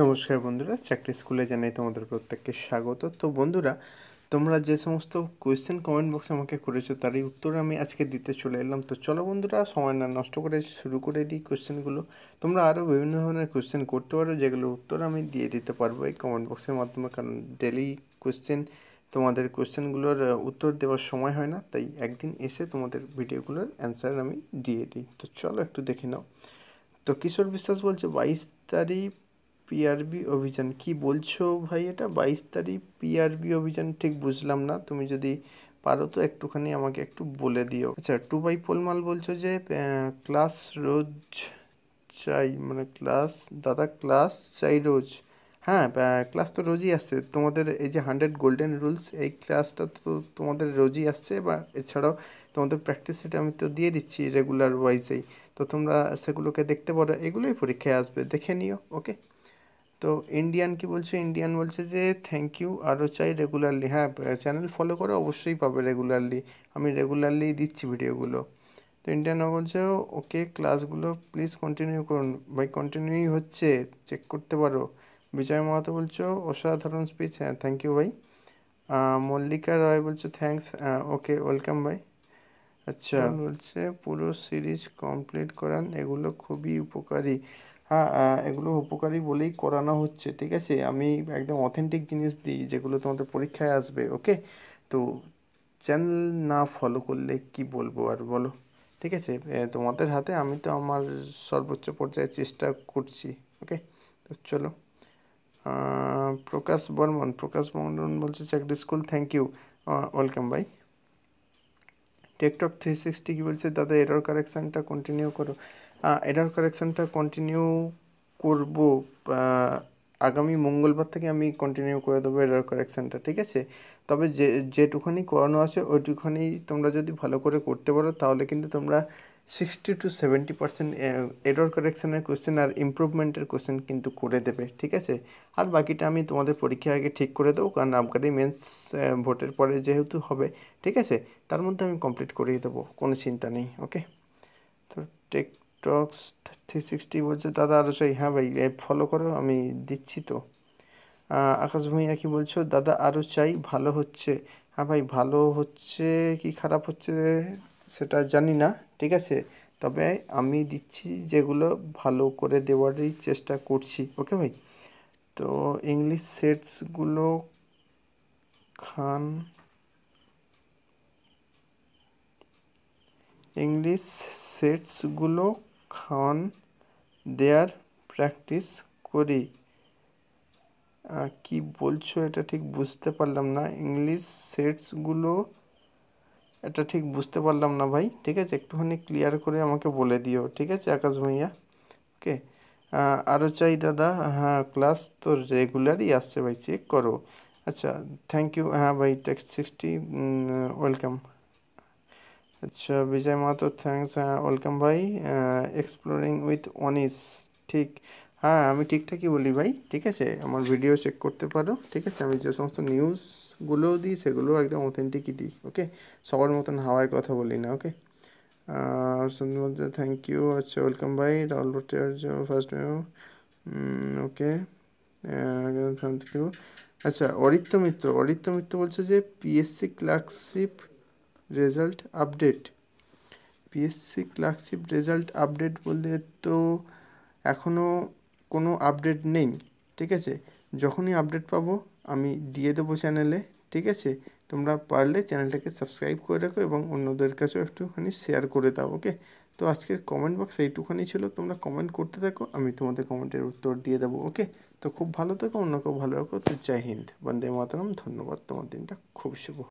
নমস্কার বন্ধুরা চাকরি স্কুলে জানাই তোমাদের প্রত্যেককে স্বাগত তো বন্ধুরা তোমরা যে সমস্ত কোয়েশ্চেন কমেন্ট বক্সে আমাকে করেছো তারই উত্তর আমি আজকে দিতে চলে এলাম তো চলো বন্ধুরা সময় না নষ্ট করে শুরু করে দিই কোয়েশ্চেনগুলো তোমরা আরও বিভিন্ন ধরনের কোয়েশ্চেন করতে পারো যেগুলোর উত্তর আমি দিয়ে দিতে পারবো এই কমেন্ট বক্সের মাধ্যমে কারণ ডেলি কোয়েশ্চেন তোমাদের কোয়েশ্চেনগুলোর উত্তর দেওয়ার সময় হয় না তাই একদিন এসে তোমাদের ভিডিওগুলোর অ্যান্সার আমি দিয়ে দিই তো চলো একটু দেখে নাও তো কিশোর বিশ্বাস বলছে বাইশ তারিখ পিআরবি অভিযান কি বলছো ভাই এটা বাইশ তারিখ পিআরবি অভিযান ঠিক বুঝলাম না তুমি যদি পারো তো একটুখানি আমাকে একটু বলে দিও আচ্ছা টু বাই পোলমাল বলছো যে ক্লাস রোজ চাই মানে ক্লাস দাদা ক্লাস চাই রোজ হ্যাঁ ক্লাস তো রোজই আসছে তোমাদের এই যে হান্ড্রেড গোল্ডেন রুলস এই ক্লাসটা তো তোমাদের রোজই আসছে বা এছাড়াও তোমাদের প্র্যাকটিস সেটা আমি তো দিয়ে দিচ্ছি রেগুলার ওয়াইজেই তো তোমরা সেগুলোকে দেখতে পারো এগুলোই পরীক্ষায় আসবে দেখে নিও ওকে তো ইন্ডিয়ান কি বলছে ইন্ডিয়ান বলছে যে থ্যাংক ইউ আরও চাই রেগুলারলি হ্যাঁ চ্যানেল ফলো করে অবশ্যই পাবে রেগুলারলি আমি রেগুলারলি দিচ্ছি ভিডিওগুলো তো ইন্ডিয়ানও বলছে ওকে ক্লাসগুলো প্লিজ কন্টিনিউ করুন ভাই কন্টিনিউই হচ্ছে চেক করতে পারো বিজয় মাহাতো বলছো অসাধারণ স্পিচ হ্যাঁ থ্যাংক ইউ ভাই মল্লিকা রয় বলছো থ্যাংকস ওকে ওয়েলকাম ভাই আচ্ছা বলছে পুরো সিরিজ কমপ্লিট করান এগুলো খুবই উপকারী হ্যাঁ এগুলো উপকারী বলেই করানো হচ্ছে ঠিক আছে আমি একদম অথেন্টিক জিনিস দিই যেগুলো তোমাদের পরীক্ষায় আসবে ওকে তো চ্যানেল না ফলো করলে কি বলবো আর বলো ঠিক আছে তোমাদের হাতে আমি তো আমার সর্বোচ্চ পর্যায়ে চেষ্টা করছি ওকে তো চলো প্রকাশ বর্মন প্রকাশ বর্মন বলছে চাকরি school thank you welcome bye টেকটক থ্রি সিক্সটি কী বলছে দাদা এরর কারেকশানটা কন্টিনিউ করো এডার কারেকশানটা কন্টিনিউ করব আগামী মঙ্গলবার থেকে আমি কন্টিনিউ করে দেবো এডার কারেকশানটা ঠিক আছে তবে যে যেটুখানি করানো আছে ওইটুখানি তোমরা যদি ভালো করে করতে পারো তাহলে কিন্তু তোমরা sixty two seventy percent error কারেকশানের কোশ্চেন আর ইম্প্রুভমেন্টের কোশ্চেন কিন্তু করে দেবে ঠিক আছে আর বাকিটা আমি তোমাদের পরীক্ষার আগে ঠিক করে দেবো কারণ আবগারি মেন্স ভোটের পরে যেহেতু হবে ঠিক আছে তার মধ্যে আমি কমপ্লিট করিয়ে দেবো কোনো চিন্তা নেই ওকে তো টেক টক্স থ্রি সিক্সটি বলছে দাদা আরও চাই হ্যাঁ ভাই ফলো করো আমি দিচ্ছি তো আকাশ ভূঁইয়া কি বলছো দাদা আরও চাই ভালো হচ্ছে হ্যাঁ ভাই ভালো হচ্ছে কি খারাপ হচ্ছে সেটা জানি না ঠিক আছে তবে আমি দিচ্ছি যেগুলো ভালো করে দেওয়ারই চেষ্টা করছি ওকে ভাই তো ইংলিশ সেটসগুলো খান ইংলিশ সেটসগুলো খাওয়ান দেয়ার প্র্যাকটিস করি কি বলছো এটা ঠিক বুঝতে পারলাম না ইংলিশ সেটসগুলো এটা ঠিক বুঝতে পারলাম না ভাই ঠিক আছে একটুখানি ক্লিয়ার করে আমাকে বলে দিও ঠিক আছে আকাশ ভাইয়া ওকে আরও চাই দাদা হ্যাঁ ক্লাস তো রেগুলারই আসছে ভাই চেক করো আচ্ছা থ্যাংক ইউ হ্যাঁ ভাই টেক্সট সিক্সটি ওয়েলকাম আচ্ছা বিজয় মাহাতো থ্যাংকস হ্যাঁ ওয়েলকাম ভাই এক্সপ্লোরিং উইথ অনিস ঠিক হ্যাঁ আমি ঠিকঠাকই বলি ভাই ঠিক আছে আমার ভিডিও চেক করতে পারো ঠিক আছে আমি যে সমস্ত নিউজগুলোও দিই সেগুলো একদম অথেন্টিকই দিই ওকে সবার মতন হাওয়ায় কথা বলি না ওকে সন্ধ্যে থ্যাংক ইউ আচ্ছা ওয়েলকাম ভাই Rahul Bhattacharya first okay thank you আচ্ছা অরিত্য মিত্র অরিত্য মিত্র বলছে যে PSC clerkship result update PSC clerkship result update বলতে তো এখনও কোনো আপডেট নেই ঠিক আছে যখনই আপডেট পাবো আমি দিয়ে দেবো চ্যানেলে ঠিক আছে তোমরা পারলে চ্যানেলটাকে সাবস্ক্রাইব করে রাখো এবং অন্যদের কাছেও একটুখানি শেয়ার করে দাও ওকে তো আজকের কমেন্ট বক্স এইটুখানি ছিল তোমরা কমেন্ট করতে থাকো আমি তোমাদের কমেন্টের উত্তর দিয়ে দেবো ওকে তো খুব ভালো থাকো অন্য কেউ ভালো রাখো তো জয় হিন্দ বন্দে মাতরম ধন্যবাদ তোমার দিনটা খুব শুভ